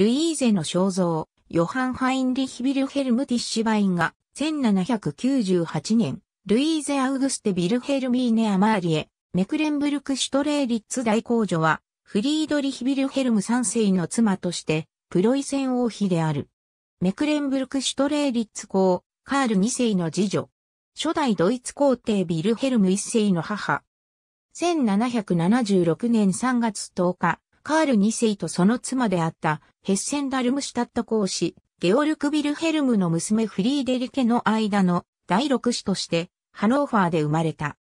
ルイーゼの肖像、ヨハン・ハインリヒ・ビルヘルム・ティッシュバインが、1798年、ルイーゼ・アウグステ・ビルヘルミーネ・アマーリエ、メクレンブルク・シュトレーリッツ大公女は、フリードリヒ・ビルヘルム3世の妻として、プロイセン王妃である。メクレンブルク・シュトレーリッツ公、カール2世の次女。初代ドイツ皇帝ビルヘルム1世の母。1776年3月10日、カール2世とその妻であったヘッセンダルムシュタット公使、ゲオルク・ビルヘルムの娘フリーデリケの間の第六子としてハノーファーで生まれた。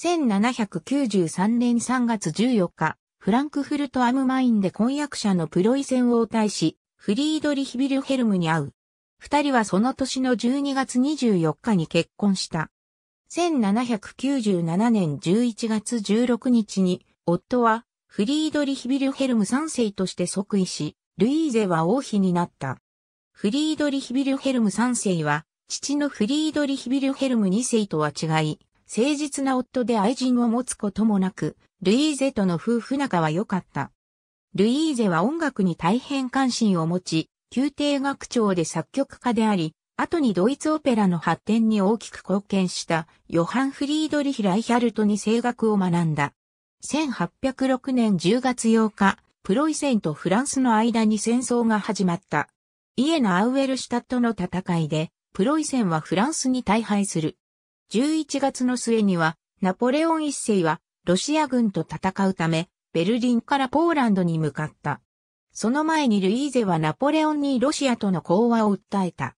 1793年3月14日、フランクフルト・アムマインで婚約者のプロイセン王大使、フリードリヒ・ビルヘルムに会う。二人はその年の12月24日に結婚した。1797年11月16日に、夫はフリードリヒ・ビルヘルム3世として即位し、ルイーゼは王妃になった。フリードリヒ・ビルヘルム3世は、父のフリードリヒ・ビルヘルム2世とは違い、誠実な夫で愛人を持つこともなく、ルイーゼとの夫婦仲は良かった。ルイーゼは音楽に大変関心を持ち、宮廷学長で作曲家であり、後にドイツオペラの発展に大きく貢献したヨハン・フリードリヒ・ライヒャルトに声楽を学んだ。1806年10月8日、プロイセンとフランスの間に戦争が始まった。イエナ・アウエルシュタットの戦いで、プロイセンはフランスに大敗する。11月の末には、ナポレオン一世は、ロシア軍と戦うため、ベルリンからポーランドに向かった。その前にルイーゼはナポレオンにロシアとの講和を訴えた。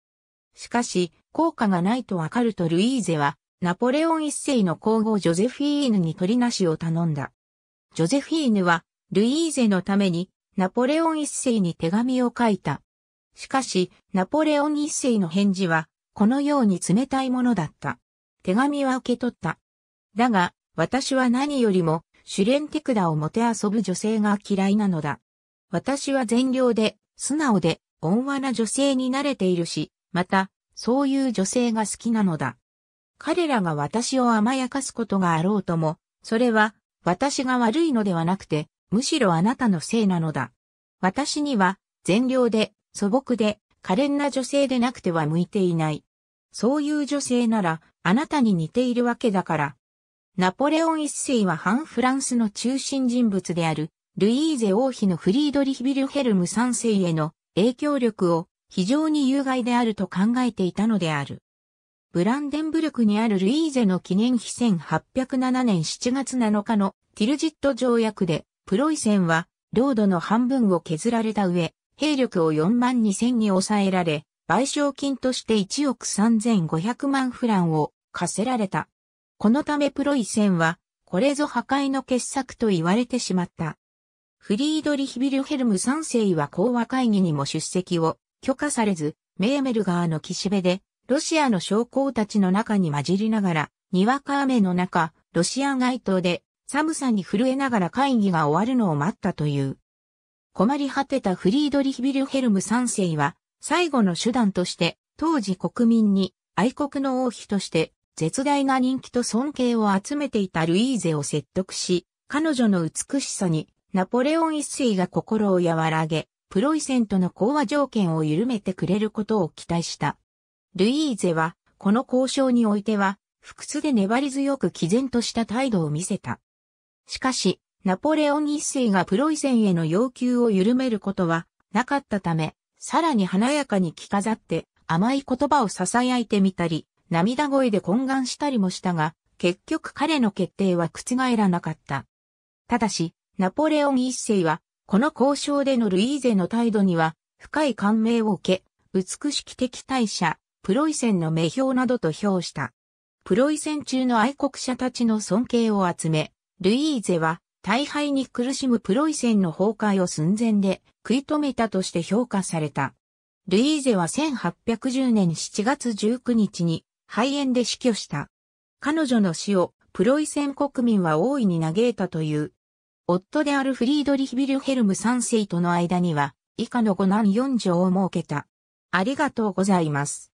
しかし、効果がないとわかるとルイーゼはナポレオン一世の皇后ジョゼフィーヌに取りなしを頼んだ。ジョゼフィーヌは、ルイーゼのために、ナポレオン一世に手紙を書いた。しかし、ナポレオン一世の返事は、このように冷たいものだった。手紙は受け取った。だが、私は何よりも、シュレンテクダをもてあそぶ女性が嫌いなのだ。私は善良で、素直で、温和な女性に慣れているし、また、そういう女性が好きなのだ。彼らが私を甘やかすことがあろうとも、それは私が悪いのではなくて、むしろあなたのせいなのだ。私には善良で素朴で可憐な女性でなくては向いていない。そういう女性ならあなたに似ているわけだから。ナポレオン一世は反フランスの中心人物であるルイーゼ王妃のフリードリヒ・ビルヘルム三世への影響力を非常に有害であると考えていたのである。ブランデンブルクにあるルイーゼの記念碑1807年7月7日のティルジット条約で、プロイセンは、領土の半分を削られた上、兵力を4万2千に抑えられ、賠償金として1億3500万フランを課せられた。このためプロイセンは、これぞ破壊の傑作と言われてしまった。フリードリヒ・ビルヘルム3世は講和会議にも出席を許可されず、メーメル川の岸辺でロシアの将校たちの中に混じりながら、にわか雨の中、ロシア街頭で寒さに震えながら会議が終わるのを待ったという。困り果てたフリードリヒ・ビルヘルム3世は、最後の手段として、当時国民に愛国の王妃として絶大な人気と尊敬を集めていたルイーゼを説得し、彼女の美しさにナポレオン一世が心を和らげ、プロイセンとの講和条件を緩めてくれることを期待した。ルイーゼは、この交渉においては、不屈で粘り強く毅然とした態度を見せた。しかし、ナポレオン一世がプロイセンへの要求を緩めることはなかったため、さらに華やかに着飾って甘い言葉を囁いてみたり、涙声で懇願したりもしたが、結局彼の決定は覆らなかった。ただし、ナポレオン一世は、この交渉でのルイーゼの態度には、深い感銘を受け、美しき敵対者、プロイセンの名標などと評した。プロイセン中の愛国者たちの尊敬を集め、ルイーゼは大敗に苦しむプロイセンの崩壊を寸前で食い止めたとして評価された。ルイーゼは1810年7月19日に肺炎で死去した。彼女の死をプロイセン国民は大いに嘆いたという。夫であるフリードリヒ・ビルヘルム3世との間には以下の5男4女を設けた。ありがとうございます。